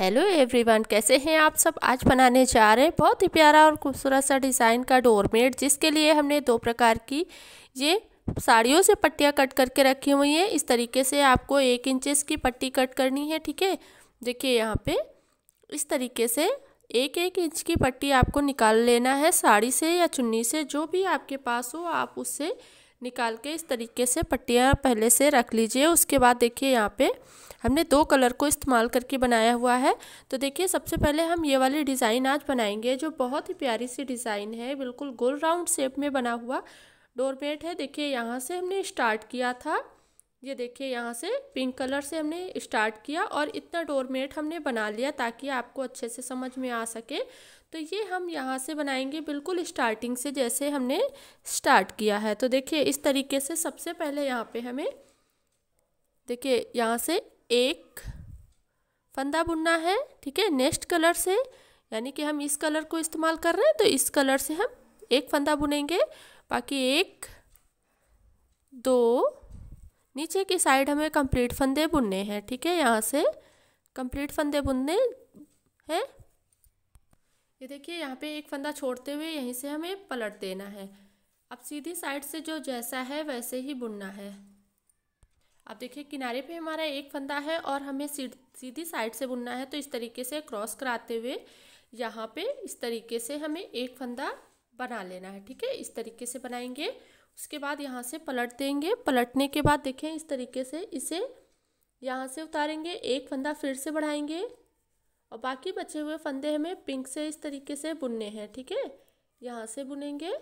hello everyone कैसे हैं आप सब आज बनाने जा रहे हैं बहुत ही प्यारा और खूबसूरत सा डिज़ाइन का डोरमेट जिसके लिए हमने दो प्रकार की ये साड़ियों से पट्टियाँ कट करके रखी हुई हैं इस तरीके से आपको एक इंचेस की पट्टी कट करनी है ठीक है देखिए यहाँ पे इस तरीके से एक एक इंच की पट्टी आपको निकाल लेना है साड़ी से या चुन्नी से जो भी आपके पास हो आप उससे निकाल के इस तरीके से पट्टियाँ पहले से रख लीजिए उसके बाद देखिए यहाँ पे हमने दो कलर को इस्तेमाल करके बनाया हुआ है तो देखिए सबसे पहले हम ये वाली डिज़ाइन आज बनाएंगे जो बहुत ही प्यारी सी डिज़ाइन है बिल्कुल गोल राउंड शेप में बना हुआ डोरमेट है देखिए यहाँ से हमने स्टार्ट किया था ये देखिए यहाँ से पिंक कलर से हमने स्टार्ट किया और इतना डोरमेट हमने बना लिया ताकि आपको अच्छे से समझ में आ सके तो ये हम यहाँ से बनाएंगे बिल्कुल स्टार्टिंग से जैसे हमने स्टार्ट किया है तो देखिए इस तरीके से सबसे पहले यहाँ पे हमें देखिए यहाँ से एक फंदा बुनना है ठीक है नेक्स्ट कलर से यानी कि हम इस कलर को इस्तेमाल कर रहे हैं तो इस कलर से हम एक फंदा बुनेंगे बाकी एक दो नीचे की साइड हमें कंप्लीट फंदे बुनने हैं ठीक है यहाँ से कंप्लीट फंदे बुनने हैं ये देखिए यहाँ पे एक फंदा छोड़ते हुए यहीं से हमें पलट देना है अब सीधी साइड से जो जैसा है वैसे ही बुनना है अब देखिए किनारे पे हमारा एक फंदा है और हमें सीधी साइड से बुनना है तो इस तरीके से क्रॉस कराते हुए यहाँ पे इस तरीके से हमें एक फंदा बना लेना है ठीक है इस तरीके से बनाएंगे इसके बाद यहाँ से पलट देंगे पलटने के बाद देखें इस तरीके से इसे यहाँ से उतारेंगे एक फंदा फिर से बढ़ाएंगे और बाकी बचे हुए फंदे हमें पिंक से इस तरीके से बुनने हैं ठीक है यहाँ से बुनेंगे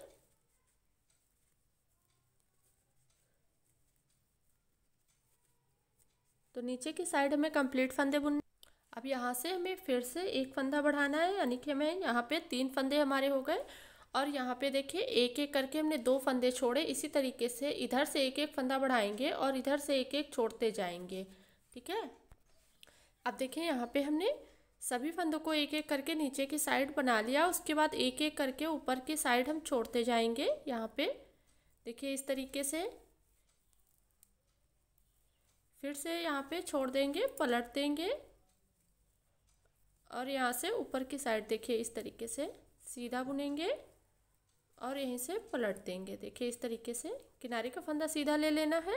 तो नीचे की साइड हमें कंप्लीट फंदे बुनने अब यहाँ से हमें फिर से एक फंदा बढ़ाना है यानी कि हमें यहाँ पे तीन फंदे हमारे हो गए और यहाँ पे देखिए एक एक करके हमने दो फंदे छोड़े इसी तरीके से इधर से एक एक फंदा बढ़ाएंगे और इधर से एक एक छोड़ते जाएंगे ठीक है अब देखिए यहाँ पे हमने सभी फंदों को एक एक करके नीचे की साइड बना लिया उसके बाद एक एक करके ऊपर की साइड हम छोड़ते जाएंगे यहाँ पे देखिए इस तरीके से फिर से यहाँ पे छोड़ देंगे पलट देंगे और यहाँ से ऊपर की साइड देखिए इस तरीके से सीधा बुनेंगे और यहीं से पलट देंगे देखिए इस तरीके से किनारे का फंदा सीधा ले लेना है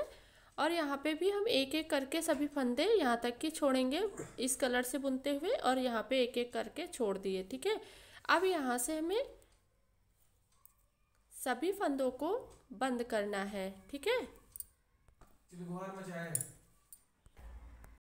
और यहाँ पे भी हम एक एक करके सभी फंदे यहाँ तक कि छोड़ेंगे इस कलर से बुनते हुए और यहाँ पे एक एक करके छोड़ दिए ठीक है अब यहाँ से हमें सभी फंदों को बंद करना है ठीक है